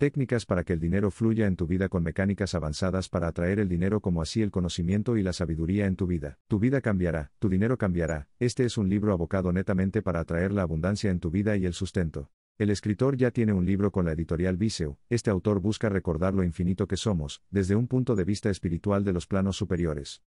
Técnicas para que el dinero fluya en tu vida con mecánicas avanzadas para atraer el dinero como así el conocimiento y la sabiduría en tu vida. Tu vida cambiará, tu dinero cambiará. Este es un libro abocado netamente para atraer la abundancia en tu vida y el sustento. El escritor ya tiene un libro con la editorial Viseu, este autor busca recordar lo infinito que somos, desde un punto de vista espiritual de los planos superiores.